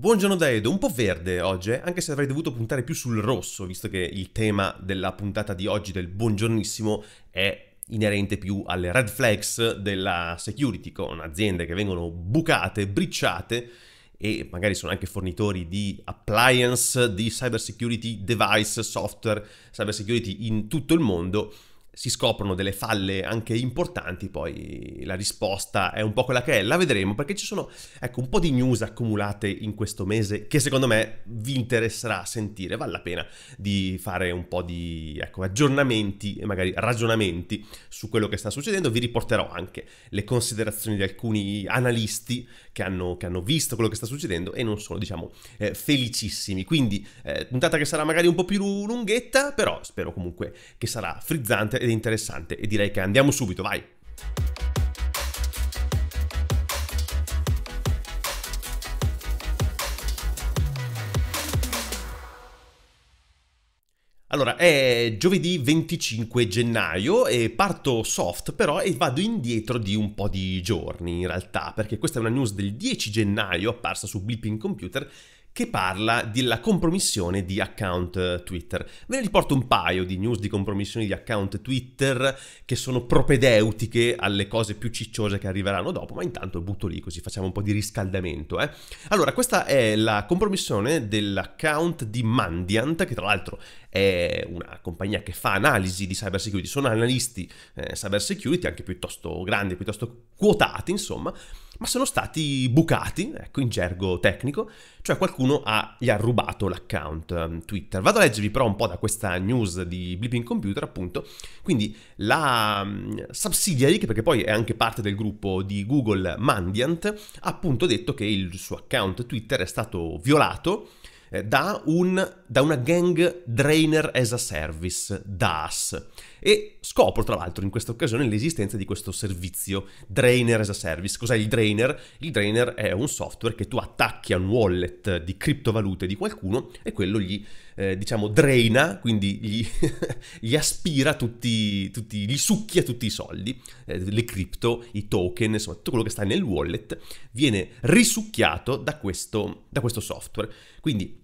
Buongiorno da Edo, un po' verde oggi, eh? anche se avrei dovuto puntare più sul rosso, visto che il tema della puntata di oggi del buongiornissimo è inerente più alle red flags della security, con aziende che vengono bucate, bricciate e magari sono anche fornitori di appliance, di cyber security, device, software, cyber security in tutto il mondo si scoprono delle falle anche importanti, poi la risposta è un po' quella che è, la vedremo perché ci sono ecco, un po' di news accumulate in questo mese che secondo me vi interesserà sentire, vale la pena di fare un po' di ecco, aggiornamenti e magari ragionamenti su quello che sta succedendo, vi riporterò anche le considerazioni di alcuni analisti che hanno, che hanno, visto quello che sta succedendo e non sono, diciamo, eh, felicissimi. Quindi, eh, puntata che sarà magari un po' più lunghetta, però spero comunque che sarà frizzante ed interessante. E direi che andiamo subito, vai! Allora, è giovedì 25 gennaio e parto soft però e vado indietro di un po' di giorni in realtà, perché questa è una news del 10 gennaio apparsa su Blipping Computer che parla della compromissione di account eh, Twitter. Ve ne riporto un paio di news di compromissioni di account Twitter che sono propedeutiche alle cose più cicciose che arriveranno dopo, ma intanto butto lì così facciamo un po' di riscaldamento. Eh. Allora, questa è la compromissione dell'account di Mandiant, che tra l'altro è una compagnia che fa analisi di cyber security, sono analisti eh, cyber security anche piuttosto grandi, piuttosto quotati, insomma ma sono stati bucati, ecco in gergo tecnico, cioè qualcuno ha, gli ha rubato l'account ehm, Twitter. Vado a leggervi però un po' da questa news di Blipping Computer, appunto. Quindi la mm, subsidiary, che perché poi è anche parte del gruppo di Google Mandiant, ha appunto detto che il suo account Twitter è stato violato eh, da un da una gang Drainer as a Service, DAS, e scopro tra l'altro in questa occasione l'esistenza di questo servizio Drainer as a Service. Cos'è il Drainer? Il Drainer è un software che tu attacchi a un wallet di criptovalute di qualcuno e quello gli, eh, diciamo, draina, quindi gli, gli aspira tutti, tutti, gli succhia tutti i soldi, eh, le cripto, i token, insomma tutto quello che sta nel wallet viene risucchiato da questo, da questo software. Quindi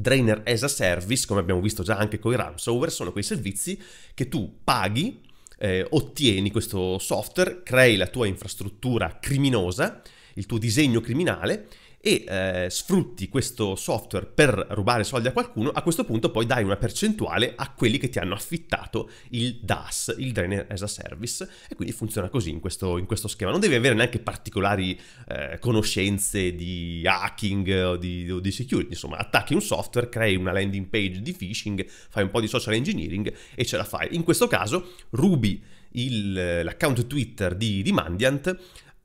Drainer as a Service, come abbiamo visto già anche con i Ramsover, sono quei servizi che tu paghi, eh, ottieni questo software, crei la tua infrastruttura criminosa, il tuo disegno criminale e eh, sfrutti questo software per rubare soldi a qualcuno, a questo punto poi dai una percentuale a quelli che ti hanno affittato il DAS, il Drainer as a Service, e quindi funziona così in questo, in questo schema. Non devi avere neanche particolari eh, conoscenze di hacking o di, o di security, insomma attacchi un software, crei una landing page di phishing, fai un po' di social engineering e ce la fai. In questo caso rubi eh, l'account Twitter di, di Mandiant,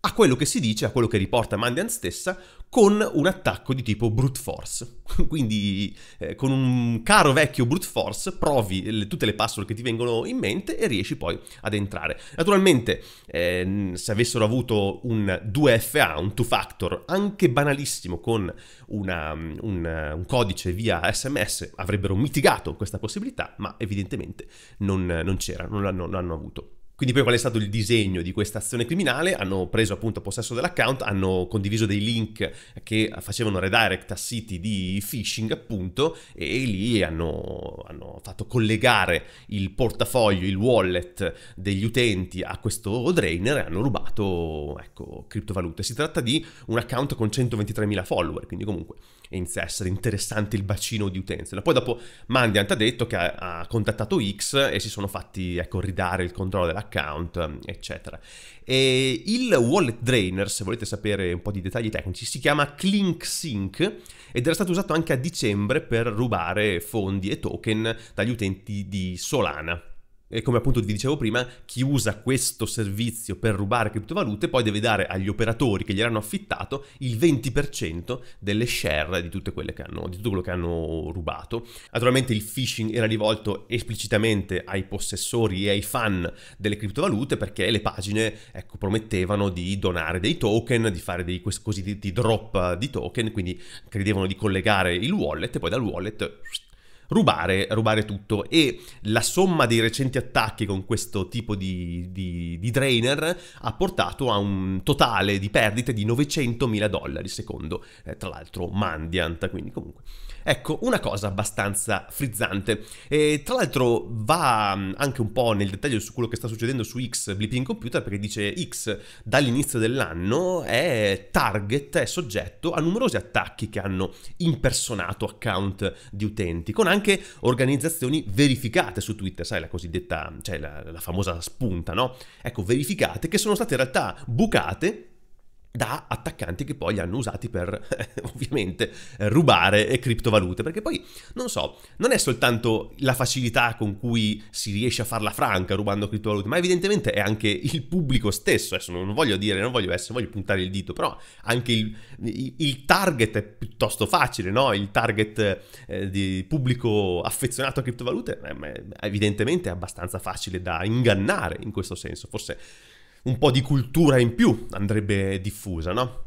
a quello che si dice, a quello che riporta Mandian stessa, con un attacco di tipo brute force. Quindi eh, con un caro vecchio brute force provi le, tutte le password che ti vengono in mente e riesci poi ad entrare. Naturalmente eh, se avessero avuto un 2FA, un 2 factor, anche banalissimo con una, un, un, codice via sms, avrebbero mitigato questa possibilità, ma evidentemente non, non c'era, non l'hanno, non l'hanno avuto. Quindi poi qual è stato il disegno di questa azione criminale? Hanno preso appunto possesso dell'account, hanno condiviso dei link che facevano redirect a siti di phishing appunto e lì hanno, hanno fatto collegare il portafoglio, il wallet degli utenti a questo drainer e hanno rubato ecco, criptovalute. Si tratta di un account con 123.000 follower, quindi comunque e inizia a essere interessante il bacino di utenze. Poi dopo Mandiant ha detto che ha, ha contattato X e si sono fatti ecco, ridare il controllo dell'account, eccetera. E il wallet drainer, se volete sapere un po' di dettagli tecnici, si chiama ClinkSync ed era stato usato anche a dicembre per rubare fondi e token dagli utenti di Solana e come appunto vi dicevo prima, chi usa questo servizio per rubare criptovalute poi deve dare agli operatori che gliel'hanno affittato il 20% delle share di, hanno, di tutto quello che hanno rubato. Naturalmente il phishing era rivolto esplicitamente ai possessori e ai fan delle criptovalute perché le pagine ecco, promettevano di donare dei token, di fare dei cosiddetti drop di token, quindi credevano di collegare il wallet e poi dal wallet rubare, rubare tutto. E la somma dei recenti attacchi con questo tipo di, di, di drainer ha portato a un totale di perdite di 900 mila dollari, secondo eh, tra l'altro Mandiant. Quindi comunque Ecco, una cosa abbastanza frizzante. E, tra l'altro va mm, anche un po' nel dettaglio su quello che sta succedendo su X Blipping Computer perché dice X dall'inizio dell'anno è target, è soggetto a numerosi attacchi che hanno impersonato account di utenti, con anche organizzazioni verificate su Twitter, sai la cosiddetta, cioè la, la famosa spunta, no? Ecco, verificate che sono state in realtà bucate da attaccanti che poi li hanno usati per ovviamente rubare criptovalute, perché poi non so, non è soltanto la facilità con cui si riesce a farla franca rubando criptovalute, ma evidentemente è anche il pubblico stesso, adesso non voglio dire, non voglio essere, voglio puntare il dito, però anche il, il target è piuttosto facile, no? Il target eh, di pubblico affezionato a criptovalute eh, evidentemente è abbastanza facile da ingannare in questo senso, forse un po' di cultura in più andrebbe diffusa, no?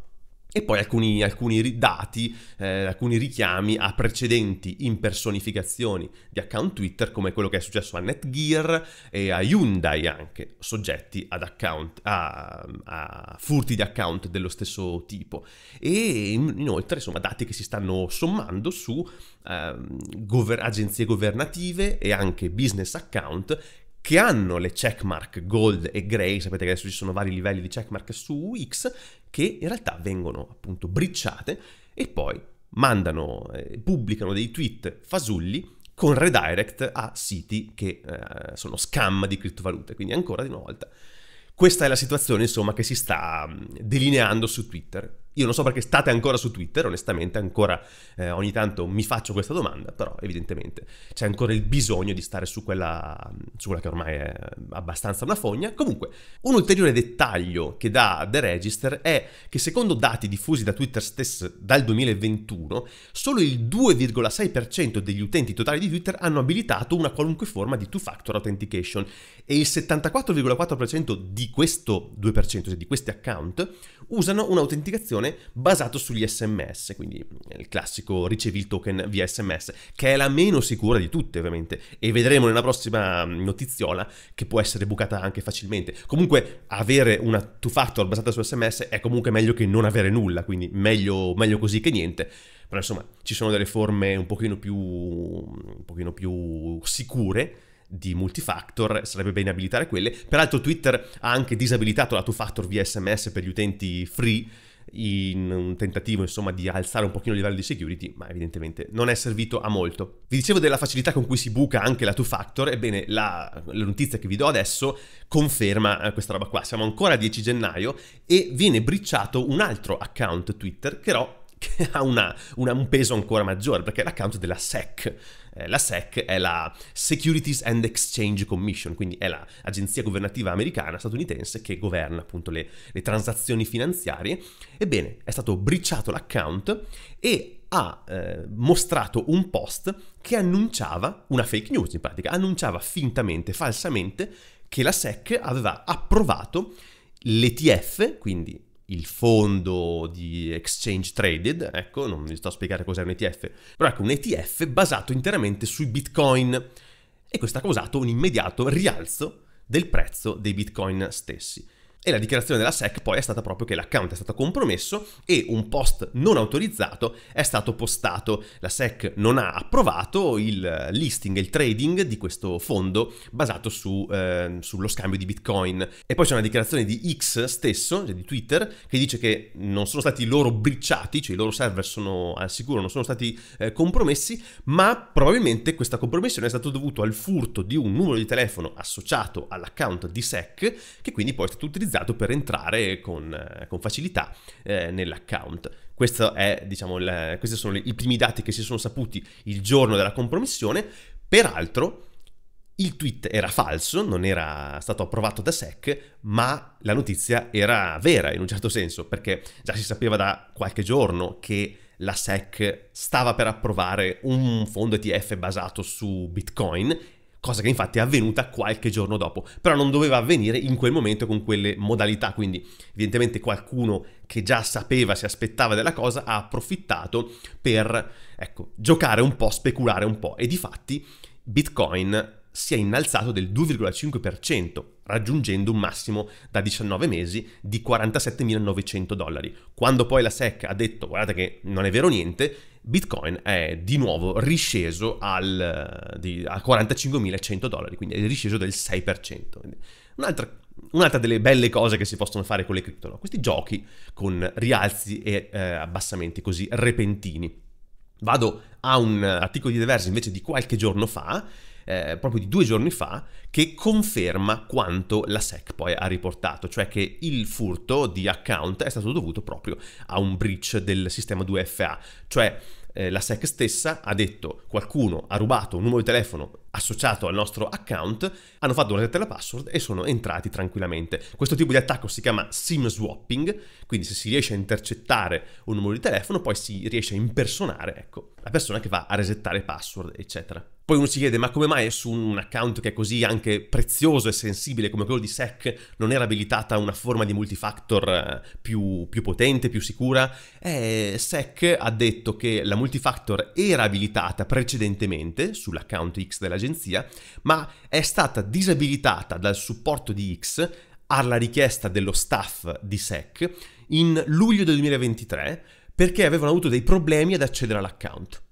E poi alcuni, alcuni dati, eh, alcuni richiami a precedenti impersonificazioni di account Twitter, come quello che è successo a Netgear e a Hyundai anche, soggetti ad account, a, a furti di account dello stesso tipo. E inoltre, insomma, dati che si stanno sommando su eh, gover- agenzie governative e anche business account che hanno le checkmark gold e grey, sapete che adesso ci sono vari livelli di checkmark su X, che in realtà vengono appunto bricciate e poi mandano, eh, pubblicano dei tweet fasulli con redirect a siti che eh, sono scam di criptovalute, quindi ancora di una volta. Questa è la situazione, insomma, che si sta mm, delineando su Twitter. Io non so perché state ancora su Twitter, onestamente ancora eh, ogni tanto mi faccio questa domanda, però evidentemente c'è ancora il bisogno di stare su quella, su quella che ormai è abbastanza una fogna. Comunque, un ulteriore dettaglio che dà The Register è che secondo dati diffusi da Twitter stesso dal 2021, solo il 2,6% degli utenti totali di Twitter hanno abilitato una qualunque forma di two-factor authentication e il 74,4% di questo 2%, cioè di questi account, usano un'autenticazione transazione basato sugli sms, quindi eh, il classico ricevi il token via sms, che è la meno sicura di tutte ovviamente e vedremo nella prossima mm, notiziola che può essere bucata anche facilmente. Comunque avere una two-factor basata su sms è comunque meglio che non avere nulla, quindi meglio, meglio così che niente però insomma ci sono delle forme un pochino più, un pochino più sicure di multifactor, sarebbe bene abilitare quelle. Peraltro Twitter ha anche disabilitato la two-factor via SMS per gli utenti free, in un tentativo insomma di alzare un pochino il livello di security, ma evidentemente non è servito a molto. Vi dicevo della facilità con cui si buca anche la two factor, ebbene la, la notizia che vi do adesso conferma eh, questa roba qua. Siamo ancora a 10 gennaio e viene bricciato un altro account Twitter che però che ha una, una, un peso ancora maggiore perché è l'account della SEC eh, la SEC è la Securities and Exchange Commission, quindi è l'agenzia governativa americana, statunitense, che governa appunto le, le transazioni finanziarie. Ebbene, è stato bricciato l'account e ha eh, mostrato un post che annunciava una fake news, in pratica, annunciava fintamente, falsamente, che la SEC aveva approvato l'ETF, quindi il fondo di exchange traded, ecco, non vi sto a spiegare cos'è un ETF, però ecco un ETF basato interamente sui bitcoin e questo ha causato un immediato rialzo del prezzo dei bitcoin stessi. E la dichiarazione della SEC poi è stata proprio che l'account è stato compromesso e un post non autorizzato è stato postato. La SEC non ha approvato il listing, il trading di questo fondo basato su, eh, sullo scambio di Bitcoin. E poi c'è una dichiarazione di X stesso, cioè di Twitter, che dice che non sono stati loro bricciati, cioè i loro server sono al sicuro, non sono stati eh, compromessi, ma probabilmente questa compromissione è stata dovuta al furto di un numero di telefono associato all'account di SEC, che quindi poi è stato utilizzato utilizzato per entrare con, eh, con facilità eh, nell'account. È, diciamo, il, eh, questi sono i primi dati che si sono saputi il giorno della compromissione. Peraltro, il tweet era falso, non era stato approvato da SEC, ma la notizia era vera in un certo senso, perché già si sapeva da qualche giorno che la SEC stava per approvare un fondo ETF basato su Bitcoin cosa che infatti è avvenuta qualche giorno dopo, però non doveva avvenire in quel momento con quelle modalità, quindi evidentemente qualcuno che già sapeva, si aspettava della cosa, ha approfittato per, ecco, giocare un po', speculare un po' e di fatti Bitcoin si è innalzato del 2,5%, raggiungendo un massimo da 19 mesi di 47.900 dollari. Quando poi la SEC ha detto guardate che non è vero niente, Bitcoin è di nuovo risceso al, eh, di, a 45.100 dollari, quindi è risceso del 6%. Un'altra, un'altra, delle belle cose che si possono fare con le cripto, no? questi giochi con rialzi e eh, abbassamenti così repentini. Vado a un articolo di Diverse invece di qualche giorno fa eh, proprio di due giorni fa che conferma quanto la SEC poi ha riportato, cioè che il furto di account è stato dovuto proprio a un breach del sistema 2FA, cioè eh, la SEC stessa ha detto qualcuno ha rubato un numero di telefono associato al nostro account, hanno fatto una reset alla password e sono entrati tranquillamente. Questo tipo di attacco si chiama SIM swapping, quindi se si riesce a intercettare un numero di telefono poi si riesce a impersonare, ecco, la persona che va a resettare password, eccetera. Poi uno si chiede, ma come mai su un account che è così anche prezioso e sensibile come quello di SEC non era abilitata una forma di multifactor eh, più, più potente, più sicura? Eh, SEC ha detto che la multifactor era abilitata precedentemente sull'account X dell'agenzia, ma è stata disabilitata dal supporto di X alla richiesta dello staff di SEC in luglio del 2023 perché avevano avuto dei problemi ad accedere all'account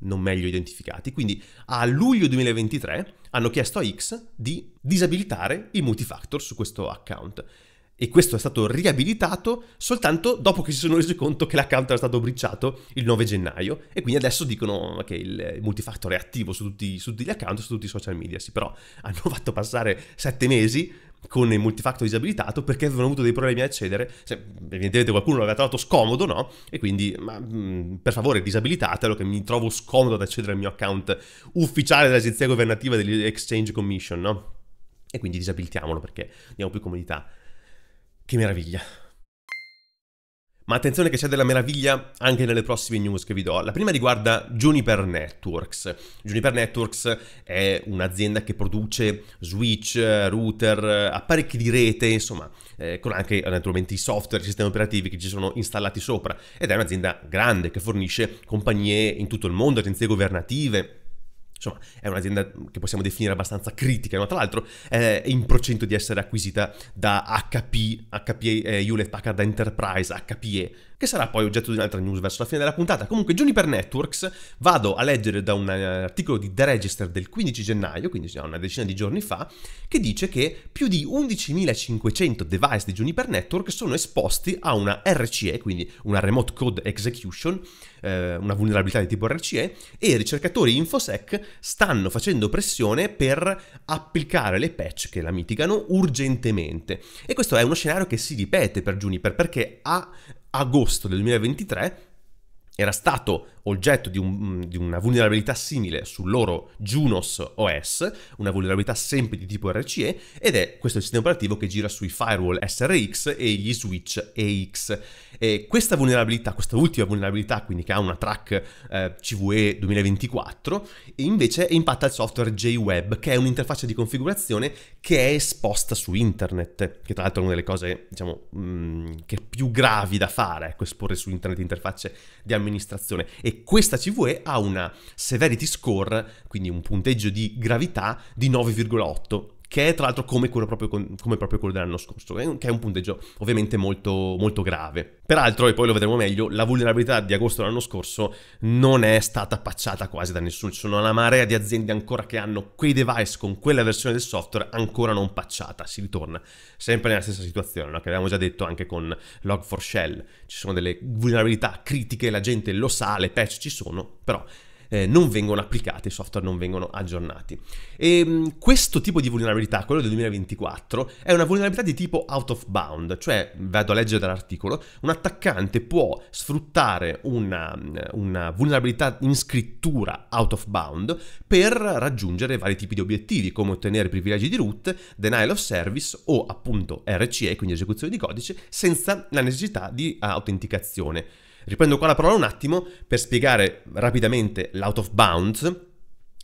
non meglio identificati. Quindi a luglio 2023 hanno chiesto a X di disabilitare il multifactor su questo account e questo è stato riabilitato soltanto dopo che si sono resi conto che l'account era stato bricciato il 9 gennaio e quindi adesso dicono che il multifactor è attivo su tutti, su tutti gli account, su tutti i social media, sì però hanno fatto passare 7 mesi con il multifactor disabilitato perché avevano avuto dei problemi a accedere, cioè, evidentemente qualcuno l'aveva trovato scomodo, no? E quindi, ma, mh, per favore, disabilitatelo che mi trovo scomodo ad accedere al mio account ufficiale dell'agenzia governativa dell'Exchange Commission, no? E quindi disabilitiamolo perché diamo più comodità che meraviglia. Ma attenzione che c'è della meraviglia anche nelle prossime news che vi do. La prima riguarda Juniper Networks. Juniper Networks è un'azienda che produce switch, router, apparecchi di rete, insomma, eh, con anche naturalmente i software, i sistemi operativi che ci sono installati sopra. Ed è un'azienda grande che fornisce compagnie in tutto il mondo, agenzie governative Insomma, è un'azienda che possiamo definire abbastanza critica, ma tra l'altro è in procinto di essere acquisita da HP, HP eh, Hewlett Packard Enterprise, HPE, che sarà poi oggetto di un'altra news verso la fine della puntata. Comunque, Juniper Networks vado a leggere da un eh, articolo di The Register del 15 gennaio, quindi una decina di giorni fa, che dice che più di 11.500 device di Juniper Network sono esposti a una RCE, quindi una Remote Code Execution, eh, una vulnerabilità di tipo RCE, e i ricercatori InfoSec stanno facendo pressione per applicare le patch che la mitigano urgentemente. E questo è uno scenario che si ripete per Juniper perché ha agosto del 2023 era stato oggetto di, un, di, una vulnerabilità simile sul loro Junos OS, una vulnerabilità sempre di tipo RCE, ed è questo il sistema operativo che gira sui firewall SRX e gli switch EX. E questa vulnerabilità, questa ultima vulnerabilità, quindi che ha una track eh, CVE 2024, invece impatta il software JWeb, che è un'interfaccia di configurazione che è esposta su internet, che tra l'altro è una delle cose, diciamo, mh, mm, che più gravi da fare, ecco, esporre su internet interfacce di amministrazione. E questa CVE ha una severity score, quindi un punteggio di gravità di 9,8 che è tra l'altro come quello proprio, come proprio quello dell'anno scorso, che è un punteggio ovviamente molto, molto grave. Peraltro, e poi lo vedremo meglio, la vulnerabilità di agosto dell'anno scorso non è stata pacciata quasi da nessuno, ci sono una marea di aziende ancora che hanno quei device con quella versione del software ancora non pacciata, si ritorna sempre nella stessa situazione, no? che avevamo già detto anche con Log4Shell, ci sono delle vulnerabilità critiche, la gente lo sa, le patch ci sono, però eh, non vengono applicati, i software non vengono aggiornati. E ehm, mh, questo tipo di vulnerabilità, quello del 2024, è una vulnerabilità di tipo out of bound, cioè, vado a leggere dall'articolo, un attaccante può sfruttare una, una vulnerabilità in scrittura out of bound per raggiungere vari tipi di obiettivi, come ottenere privilegi di root, denial of service o appunto RCE, quindi esecuzione di codice, senza la necessità di autenticazione. Riprendo qua la parola un attimo per spiegare rapidamente l'out of bounds.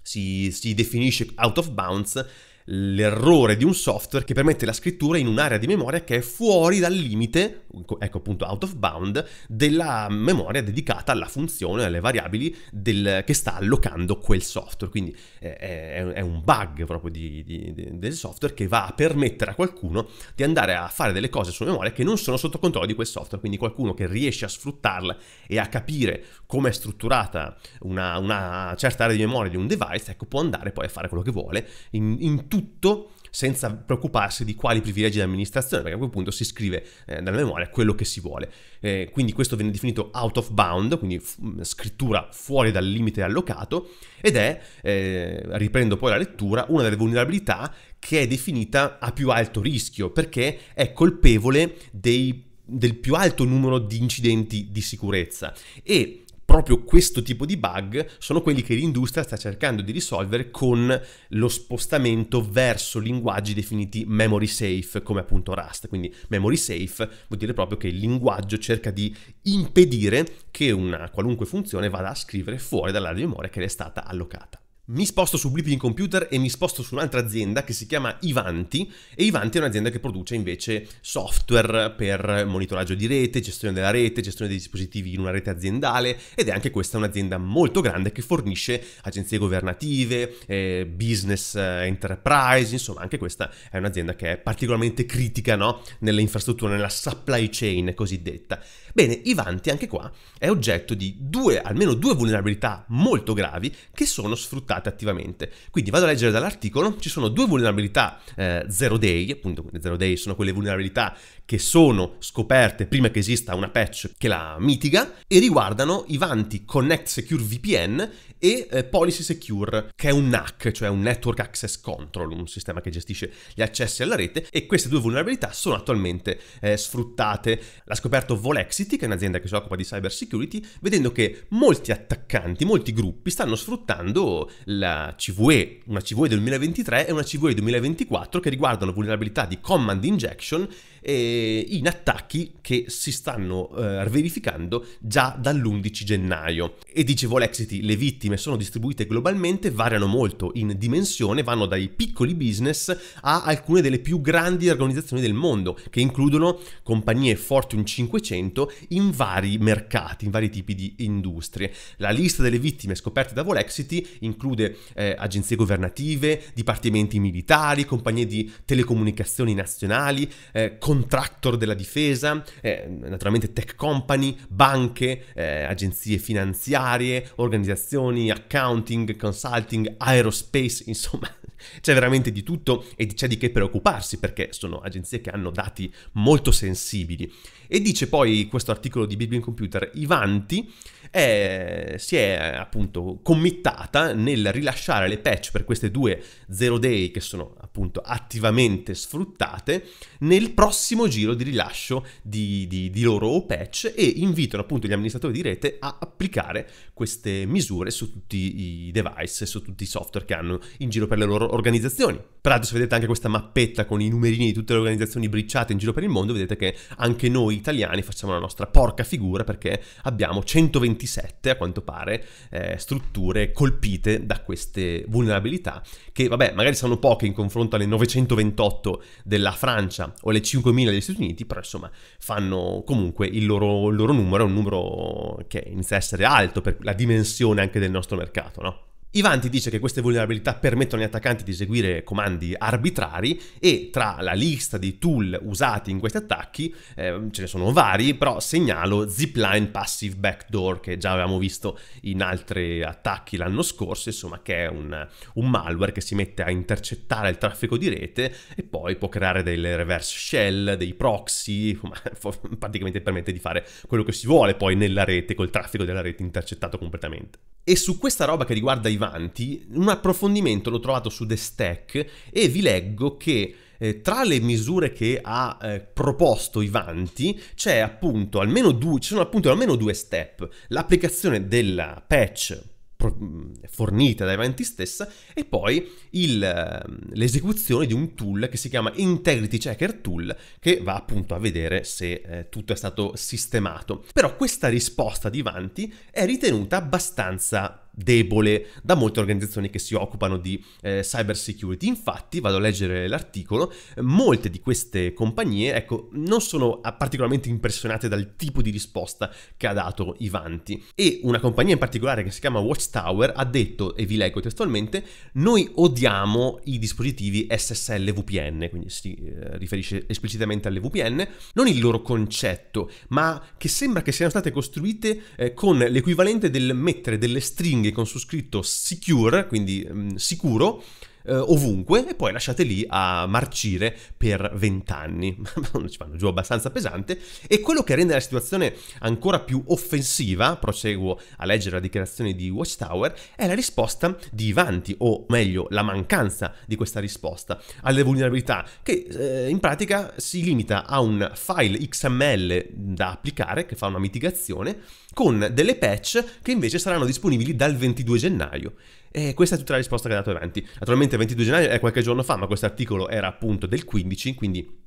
Si, si definisce out of bounds l'errore di un software che permette la scrittura in un'area di memoria che è fuori dal limite, ecco appunto out of bound, della memoria dedicata alla funzione, alle variabili del, che sta allocando quel software. Quindi eh, è, è, un bug proprio di, di, di, del software che va a permettere a qualcuno di andare a fare delle cose sulla memoria che non sono sotto controllo di quel software. Quindi qualcuno che riesce a sfruttarla e a capire come è strutturata una, una certa area di memoria di un device, ecco può andare poi a fare quello che vuole in, in tutto senza preoccuparsi di quali privilegi di amministrazione, perché a quel punto si scrive eh, dalla memoria quello che si vuole. Eh, quindi questo viene definito out of bound, quindi f- mm, scrittura fuori dal limite allocato, ed è, eh, riprendo poi la lettura, una delle vulnerabilità che è definita a più alto rischio, perché è colpevole dei, del più alto numero di incidenti di sicurezza. E proprio questo tipo di bug sono quelli che l'industria sta cercando di risolvere con lo spostamento verso linguaggi definiti memory safe, come appunto Rust. Quindi memory safe vuol dire proprio che il linguaggio cerca di impedire che una qualunque funzione vada a scrivere fuori dall'area di memoria che le è stata allocata mi sposto su Blipping Computer e mi sposto su un'altra azienda che si chiama Ivanti e Ivanti è un'azienda che produce invece software per monitoraggio di rete, gestione della rete, gestione dei dispositivi in una rete aziendale ed è anche questa un'azienda molto grande che fornisce agenzie governative, eh, business eh, enterprise, insomma anche questa è un'azienda che è particolarmente critica no? infrastrutture, nella supply chain cosiddetta. Bene, Ivanti anche qua è oggetto di due, almeno due vulnerabilità molto gravi che sono sfruttate sfruttate attivamente. Quindi vado a leggere dall'articolo, ci sono due vulnerabilità eh, zero day, appunto le zero day sono quelle vulnerabilità che sono scoperte prima che esista una patch che la mitiga e riguardano i vanti Connect Secure VPN e eh, Policy Secure che è un NAC, cioè un Network Access Control, un sistema che gestisce gli accessi alla rete e queste due vulnerabilità sono attualmente eh, sfruttate. L'ha scoperto Volexity, che è un'azienda che si occupa di cyber security, vedendo che molti attaccanti, molti gruppi stanno sfruttando la CVE, una CVE 2023 e una CVE 2024 che riguardano vulnerabilità di command injection eh, in attacchi che si stanno eh, verificando già dall'11 gennaio. E dice Volexity, le vittime sono distribuite globalmente, variano molto in dimensione, vanno dai piccoli business a alcune delle più grandi organizzazioni del mondo, che includono compagnie Fortune 500 in vari mercati, in vari tipi di industrie. La lista delle vittime scoperte da Volexity include eh, agenzie governative, dipartimenti militari, compagnie di telecomunicazioni nazionali, eh, contractor della difesa, eh, naturalmente tech company, banche, eh, agenzie finanziarie, organizzazioni, accounting, consulting, aerospace, insomma c'è veramente di tutto e c'è di che preoccuparsi perché sono agenzie che hanno dati molto sensibili. E dice poi questo articolo di Bitcoin Computer, i vanti è, si è appunto committata nel rilasciare le patch per queste due zero day che sono appunto attivamente sfruttate nel prossimo giro di rilascio di, di, di loro patch e invitano appunto gli amministratori di rete a applicare queste misure su tutti i device, su tutti i software che hanno in giro per le loro organizzazioni. Peraltro se vedete anche questa mappetta con i numerini di tutte le organizzazioni bricciate in giro per il mondo, vedete che anche noi italiani facciamo la nostra porca figura perché abbiamo 120 27 a quanto pare eh, strutture colpite da queste vulnerabilità che vabbè magari sono poche in confronto alle 928 della Francia o alle 5000 degli Stati Uniti però insomma fanno comunque il loro, il loro numero è un numero che inizia a essere alto per la dimensione anche del nostro mercato no? Ivanti dice che queste vulnerabilità permettono agli attaccanti di eseguire comandi arbitrari e tra la lista di tool usati in questi attacchi eh, ce ne sono vari, però segnalo Zipline Passive Backdoor che già avevamo visto in altri attacchi l'anno scorso, insomma che è un, un malware che si mette a intercettare il traffico di rete e poi può creare delle reverse shell, dei proxy, praticamente permette di fare quello che si vuole poi nella rete col traffico della rete intercettato completamente. E su questa roba che riguarda i arrivanti, un approfondimento l'ho trovato su The Stack e vi leggo che eh, tra le misure che ha eh, proposto Ivanti c'è appunto almeno due, ci sono appunto almeno due step. L'applicazione della patch mm, fornita da Ivanti stessa e poi il, ehm, l'esecuzione di un tool che si chiama Integrity Checker Tool che va appunto a vedere se eh, tutto è stato sistemato. Però questa risposta di Ivanti è ritenuta abbastanza debole da molte organizzazioni che si occupano di eh, cyber security. Infatti, vado a leggere l'articolo, molte di queste compagnie, ecco, non sono ah, particolarmente impressionate dal tipo di risposta che ha dato Ivanti. E una compagnia in particolare che si chiama Watchtower ha detto, e vi leggo testualmente, noi odiamo i dispositivi SSL VPN, quindi si eh, riferisce esplicitamente alle VPN, non il loro concetto, ma che sembra che siano state costruite eh, con l'equivalente del mettere delle stringhe con su scritto secure, quindi mh, mm, sicuro, eh, ovunque e poi lasciate lì a marcire per vent'anni. ci fanno giù abbastanza pesante. E quello che rende la situazione ancora più offensiva, proseguo a leggere la dichiarazione di Watchtower, è la risposta di Ivanti, o meglio la mancanza di questa risposta alle vulnerabilità, che eh, in pratica si limita a un file XML da applicare, che fa una mitigazione, con delle patch che invece saranno disponibili dal 22 gennaio. E questa è tutta la risposta che ha dato avanti. Naturalmente il 22 gennaio è qualche giorno fa, ma questo articolo era appunto del 15, quindi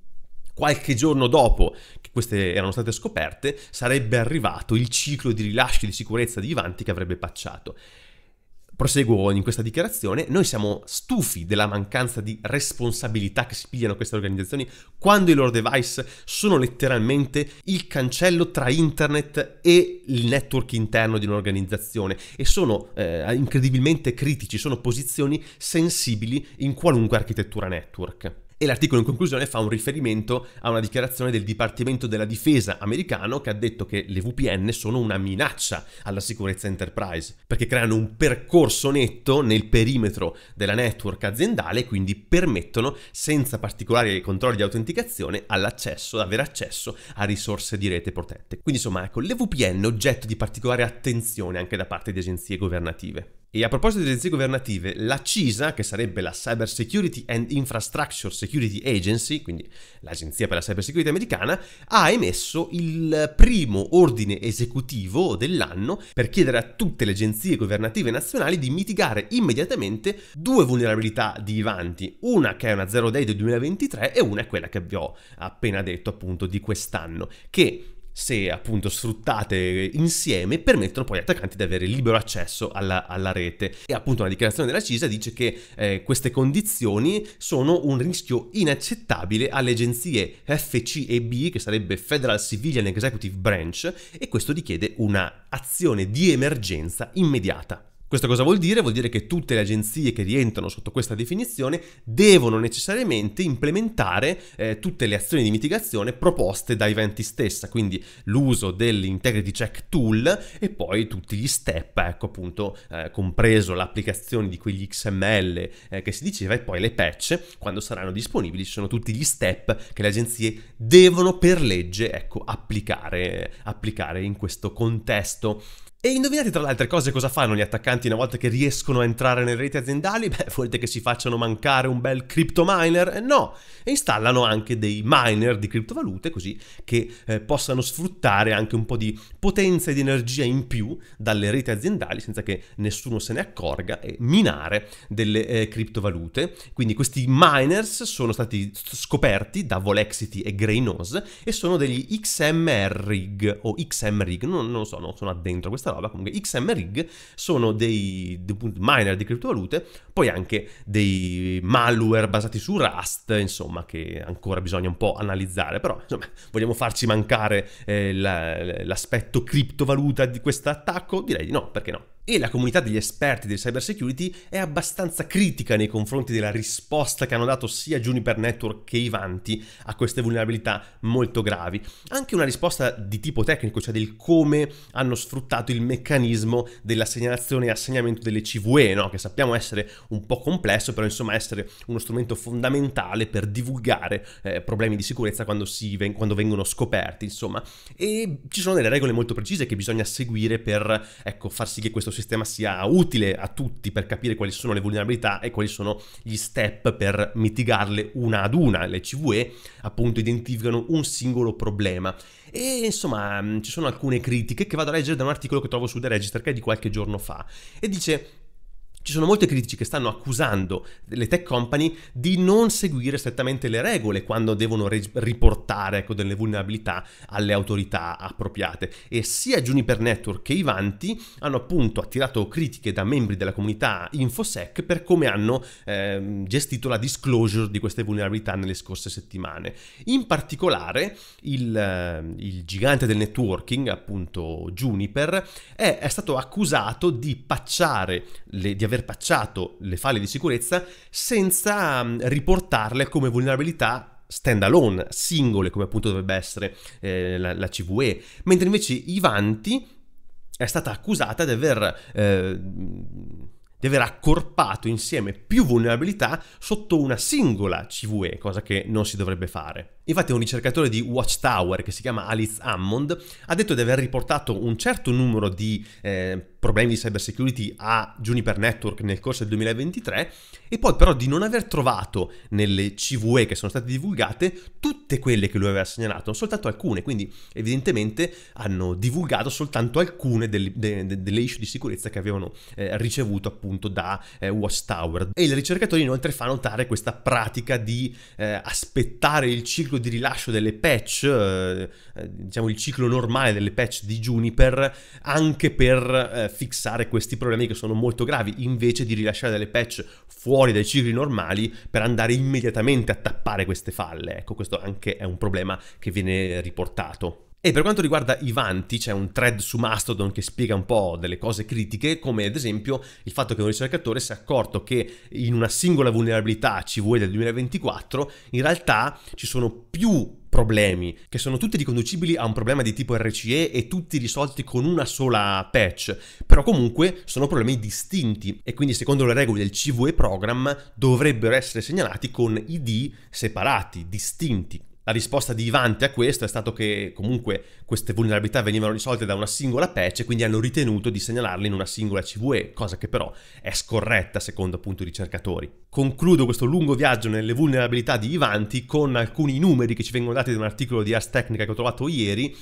qualche giorno dopo che queste erano state scoperte, sarebbe arrivato il ciclo di rilascio di sicurezza di Ivanti che avrebbe pacciato proseguo in questa dichiarazione, noi siamo stufi della mancanza di responsabilità che si pigliano queste organizzazioni quando i loro device sono letteralmente il cancello tra internet e il network interno di un'organizzazione e sono eh, incredibilmente critici, sono posizioni sensibili in qualunque architettura network. E l'articolo in conclusione fa un riferimento a una dichiarazione del Dipartimento della Difesa americano che ha detto che le VPN sono una minaccia alla sicurezza enterprise, perché creano un percorso netto nel perimetro della network aziendale e quindi permettono, senza particolari controlli di autenticazione, all'accesso, ad avere accesso a risorse di rete protette. Quindi insomma, ecco, le VPN oggetto di particolare attenzione anche da parte di agenzie governative. E a proposito delle agenzie governative, la CISA, che sarebbe la Cyber Security and Infrastructure Security Agency, quindi l'agenzia per la cybersecurity americana, ha emesso il primo ordine esecutivo dell'anno per chiedere a tutte le agenzie governative nazionali di mitigare immediatamente due vulnerabilità di Ivanti, una che è una 0 day del 2023 e una è quella che vi ho appena detto appunto di quest'anno, che se appunto sfruttate insieme, permettono poi agli attaccanti di avere libero accesso alla, alla rete. E appunto la dichiarazione della CISA dice che eh, queste condizioni sono un rischio inaccettabile alle agenzie FCEB, che sarebbe Federal Civilian Executive Branch, e questo richiede una azione di emergenza immediata. Questo cosa vuol dire? Vuol dire che tutte le agenzie che rientrano sotto questa definizione devono necessariamente implementare eh, tutte le azioni di mitigazione proposte da Eventi stessa, quindi l'uso dell'Integrity Check Tool e poi tutti gli step, ecco appunto, eh, compreso l'applicazione di quegli XML eh, che si diceva e poi le patch, quando saranno disponibili, ci sono tutti gli step che le agenzie devono per legge, ecco, applicare, applicare in questo contesto. E indovinate tra le altre cose cosa fanno gli attaccanti una volta che riescono a entrare nelle reti aziendali? Beh, volete che si facciano mancare un bel crypto miner? Eh, no, e installano anche dei miner di criptovalute così che eh, possano sfruttare anche un po' di potenza e di energia in più dalle reti aziendali senza che nessuno se ne accorga e minare delle eh, criptovalute. Quindi questi miners sono stati scoperti da Volexity e Greynos e sono degli XMR rig o XM rig, non, lo so, non sono addentro questa roba. Comunque Rig sono dei, dei miner di criptovalute, poi anche dei malware basati su Rust, insomma, che ancora bisogna un po' analizzare, però insomma, vogliamo farci mancare eh, la, l'aspetto criptovaluta di questo attacco? Direi di no, perché no? E la comunità degli esperti del security è abbastanza critica nei confronti della risposta che hanno dato sia Juniper Network che Ivanti a queste vulnerabilità molto gravi. Anche una risposta di tipo tecnico, cioè del come hanno sfruttato il meccanismo della segnalazione e assegnamento delle CVE, no? che sappiamo essere un po' complesso, però insomma essere uno strumento fondamentale per divulgare eh, problemi di sicurezza quando, si ven- quando vengono scoperti, insomma. E ci sono delle regole molto precise che bisogna seguire per ecco, far sì che questo sistema sia utile a tutti per capire quali sono le vulnerabilità e quali sono gli step per mitigarle una ad una. Le CVE appunto identificano un singolo problema. E insomma mm, ci sono alcune critiche che vado a leggere da un articolo che trovo su The Register che è di qualche giorno fa e dice ci sono molti critici che stanno accusando le tech company di non seguire strettamente le regole quando devono re- riportare ecco, delle vulnerabilità alle autorità appropriate. E sia Juniper Network che Ivanti hanno appunto attirato critiche da membri della comunità InfoSec per come hanno eh, gestito la disclosure di queste vulnerabilità nelle scorse settimane. In particolare il, eh, il gigante del networking, appunto Juniper, è, è stato accusato di pacciare, le, di aver aver patchato le falle di sicurezza senza mm, riportarle come vulnerabilità stand alone, singole come appunto dovrebbe essere eh, la, la CVE, mentre invece Ivanti è stata accusata di aver... Eh, di aver accorpato insieme più vulnerabilità sotto una singola CVE, cosa che non si dovrebbe fare. Infatti un ricercatore di Watchtower che si chiama Alice Hammond ha detto di aver riportato un certo numero di eh, problemi di cybersecurity a Juniper Network nel corso del 2023 e poi però di non aver trovato nelle CVE che sono state divulgate tutte quelle che lui aveva segnalato, soltanto alcune, quindi evidentemente hanno divulgato soltanto alcune delle, delle, delle issue di sicurezza che avevano eh, ricevuto appunto da eh, Watchtower. E il ricercatore inoltre fa notare questa pratica di eh, aspettare il ciclo ciclo di rilascio delle patch, eh, eh, diciamo il ciclo normale delle patch di Juniper, anche per eh, fissare questi problemi che sono molto gravi, invece di rilasciare delle patch fuori dai cicli normali per andare immediatamente a tappare queste falle. Ecco, questo anche è un problema che viene riportato. E per quanto riguarda i vanti, c'è un thread su Mastodon che spiega un po' delle cose critiche, come ad esempio il fatto che un ricercatore si è accorto che in una singola vulnerabilità CVE del 2024 in realtà ci sono più problemi, che sono tutti riconducibili a un problema di tipo RCE e tutti risolti con una sola patch, però comunque sono problemi distinti e quindi secondo le regole del CVE program dovrebbero essere segnalati con ID separati, distinti, la risposta di Ivante a questo è stato che comunque queste vulnerabilità venivano risolte da una singola patch e quindi hanno ritenuto di segnalarle in una singola CVE, cosa che però è scorretta secondo appunto i ricercatori. Concludo questo lungo viaggio nelle vulnerabilità di Ivanti con alcuni numeri che ci vengono dati da un articolo di Ars Technica che ho trovato ieri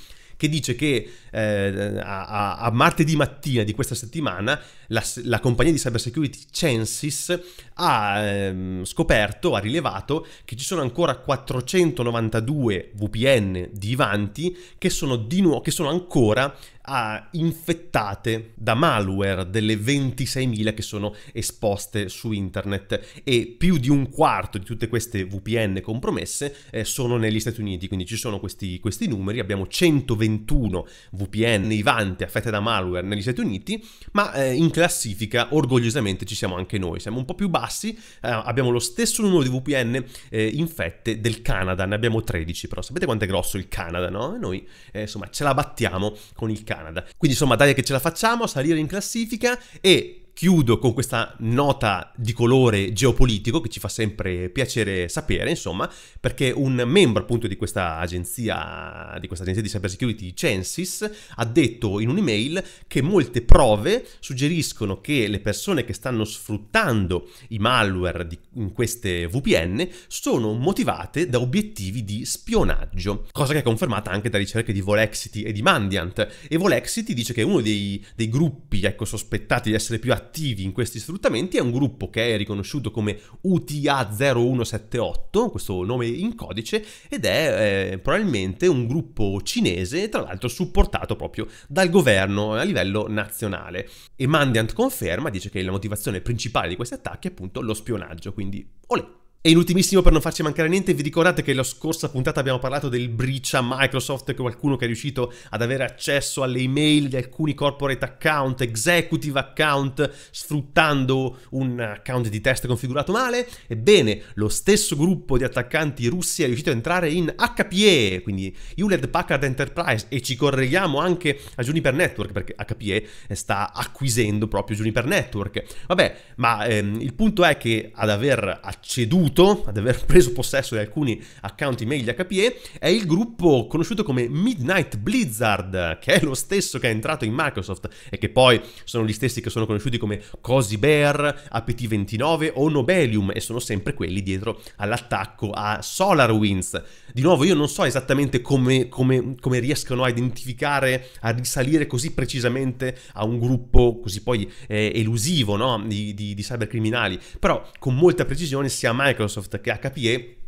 che dice che eh, a, a, martedì mattina di questa settimana la, la compagnia di cybersecurity Censis ha ehm, scoperto, ha rilevato che ci sono ancora 492 VPN di Ivanti che sono, di nu- che sono ancora a infettate da malware delle 26.000 che sono esposte su internet e più di un quarto di tutte queste VPN compromesse eh, sono negli Stati Uniti, quindi ci sono questi, questi numeri, abbiamo 121 VPN ivante affette da malware negli Stati Uniti, ma eh, in classifica orgogliosamente ci siamo anche noi, siamo un po' più bassi, eh, abbiamo lo stesso numero di VPN eh, infette del Canada, ne abbiamo 13 però, sapete quanto è grosso il Canada, no? E noi eh, insomma ce la battiamo con il Canada Canada. Quindi insomma dai che ce la facciamo a salire in classifica e chiudo con questa nota di colore geopolitico che ci fa sempre piacere sapere, insomma, perché un membro appunto di questa agenzia di, questa agenzia di cybersecurity, Censis, ha detto in un'email che molte prove suggeriscono che le persone che stanno sfruttando i malware di, in queste VPN sono motivate da obiettivi di spionaggio, cosa che è confermata anche da ricerche di Volexity e di Mandiant. E Volexity dice che uno dei, dei gruppi ecco, sospettati di essere più attivi attivi in questi sfruttamenti è un gruppo che è riconosciuto come UTA0178, questo nome in codice, ed è eh, probabilmente un gruppo cinese, tra l'altro supportato proprio dal governo a livello nazionale. E Mandiant conferma, dice che la motivazione principale di questi attacchi è appunto lo spionaggio, quindi olè. E in ultimissimo, per non farci mancare niente, vi ricordate che la scorsa puntata abbiamo parlato del breach a Microsoft, qualcuno che è riuscito ad avere accesso alle email di alcuni corporate account, executive account, sfruttando un account di test configurato male? Ebbene, lo stesso gruppo di attaccanti russi è riuscito ad entrare in HPE, quindi Hewlett Packard Enterprise, e ci correghiamo anche a Juniper Network, perché HPE sta acquisendo proprio Juniper Network. Vabbè, ma ehm, il punto è che ad aver acceduto punto ad aver preso possesso di alcuni account email di HPE è il gruppo conosciuto come Midnight Blizzard, che è lo stesso che è entrato in Microsoft e che poi sono gli stessi che sono conosciuti come Cozy Bear, APT29 o Nobelium e sono sempre quelli dietro all'attacco a SolarWinds. Di nuovo io non so esattamente come, come, come riescano a identificare, a risalire così precisamente a un gruppo così poi eh, elusivo no? di, di, di cybercriminali, però con molta precisione sia Microsoft Microsoft che HPE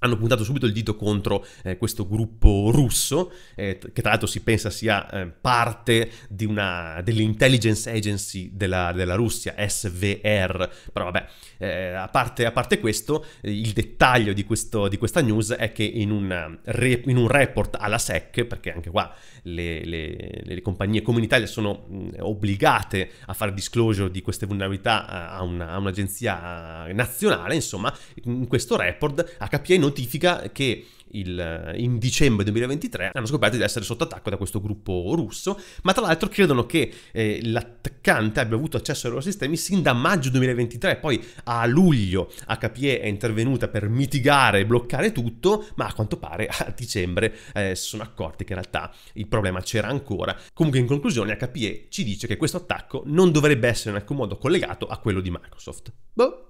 hanno puntato subito il dito contro eh, questo gruppo russo, eh, che tra l'altro si pensa sia eh, parte dell'intelligence agency della, della, Russia, SVR, però vabbè, eh, a parte, a, parte, questo, eh, il dettaglio di, questo, di, questa news è che in, una, in, un report alla SEC, perché anche qua le, le, le compagnie come in Italia sono mm, obbligate a fare disclosure di queste vulnerabilità a, una, a un'agenzia eh, nazionale, insomma, in questo report HPI non notifica che il, in dicembre 2023 hanno scoperto di essere sotto attacco da questo gruppo russo, ma tra l'altro credono che eh, l'attaccante abbia avuto accesso ai loro sistemi sin da maggio 2023, poi a luglio HPE è intervenuta per mitigare e bloccare tutto, ma a quanto pare a dicembre eh, sono accorti che in realtà il problema c'era ancora. Comunque in conclusione HPE ci dice che questo attacco non dovrebbe essere in alcun modo collegato a quello di Microsoft. Boh.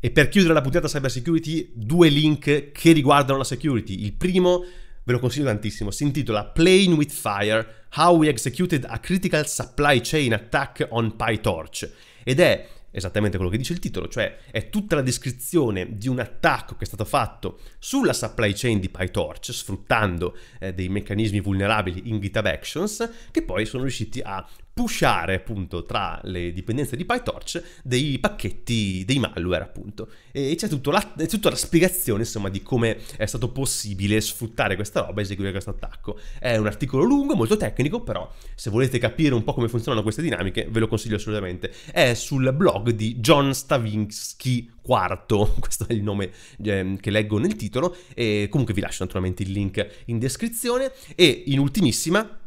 E per chiudere la puntata cyber security, due link che riguardano la security. Il primo, ve lo consiglio tantissimo, si intitola Playing with Fire, How We Executed a Critical Supply Chain Attack on PyTorch. Ed è esattamente quello che dice il titolo, cioè è tutta la descrizione di un attacco che è stato fatto sulla supply chain di PyTorch sfruttando eh, dei meccanismi vulnerabili in GitHub Actions che poi sono riusciti a pushare appunto tra le dipendenze di PyTorch dei pacchetti dei malware appunto e c'è tutto la, tutta la spiegazione insomma di come è stato possibile sfruttare questa roba e eseguire questo attacco è un articolo lungo molto tecnico però se volete capire un po' come funzionano queste dinamiche ve lo consiglio assolutamente è sul blog di John Stavinsky Quarto, questo è il nome eh, che leggo nel titolo e comunque vi lascio naturalmente il link in descrizione e in ultimissima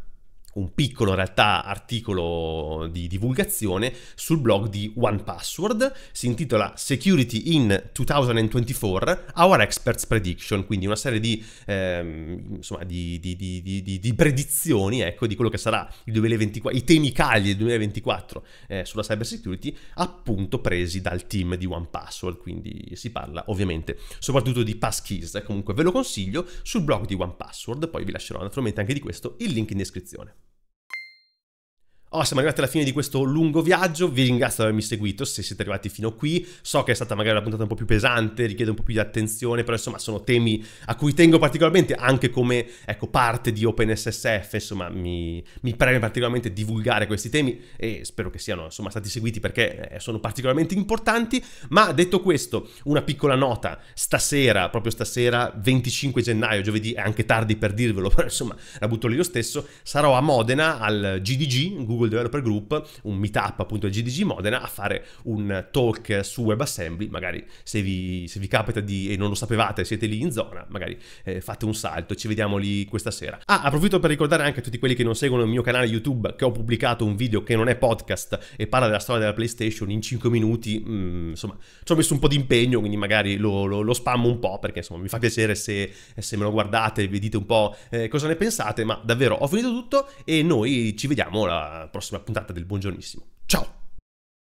un piccolo in realtà articolo di divulgazione sul blog di OnePassword, si intitola Security in 2024, Our Experts Prediction, quindi una serie di, ehm, insomma, di, di, di predizioni ecco, di quello che sarà il 2024, i temi caldi del 2024 eh, sulla cyber security, appunto presi dal team di OnePassword, quindi si parla ovviamente soprattutto di passkeys, comunque ve lo consiglio sul blog di OnePassword, poi vi lascerò naturalmente anche di questo il link in descrizione. Oh, siamo arrivati alla fine di questo lungo viaggio, vi ringrazio per avermi seguito, se siete arrivati fino qui, so che è stata magari una puntata un po' più pesante, richiede un po' più di attenzione, però insomma sono temi a cui tengo particolarmente, anche come ecco, parte di OpenSSF, insomma mi, mi preme particolarmente divulgare questi temi e spero che siano insomma stati seguiti perché eh, sono particolarmente importanti, ma detto questo, una piccola nota, stasera, proprio stasera, 25 gennaio, giovedì, è anche tardi per dirvelo, però insomma la butto lì lo stesso, sarò a Modena al GDG, Google Google Developer Group, un meetup appunto a GDG Modena, a fare un talk su WebAssembly, magari se vi, se vi capita di, e non lo sapevate, siete lì in zona, magari eh, fate un salto, ci vediamo lì questa sera. Ah, approfitto per ricordare anche a tutti quelli che non seguono il mio canale YouTube che ho pubblicato un video che non è podcast e parla della storia della PlayStation in 5 minuti, mm, insomma, ci ho messo un po' di impegno, quindi magari lo, lo, lo spammo un po' perché insomma mi fa piacere se, se me lo guardate, e vedete un po' eh, cosa ne pensate, ma davvero ho finito tutto e noi ci vediamo la prossima puntata del Buongiornissimo. Ciao!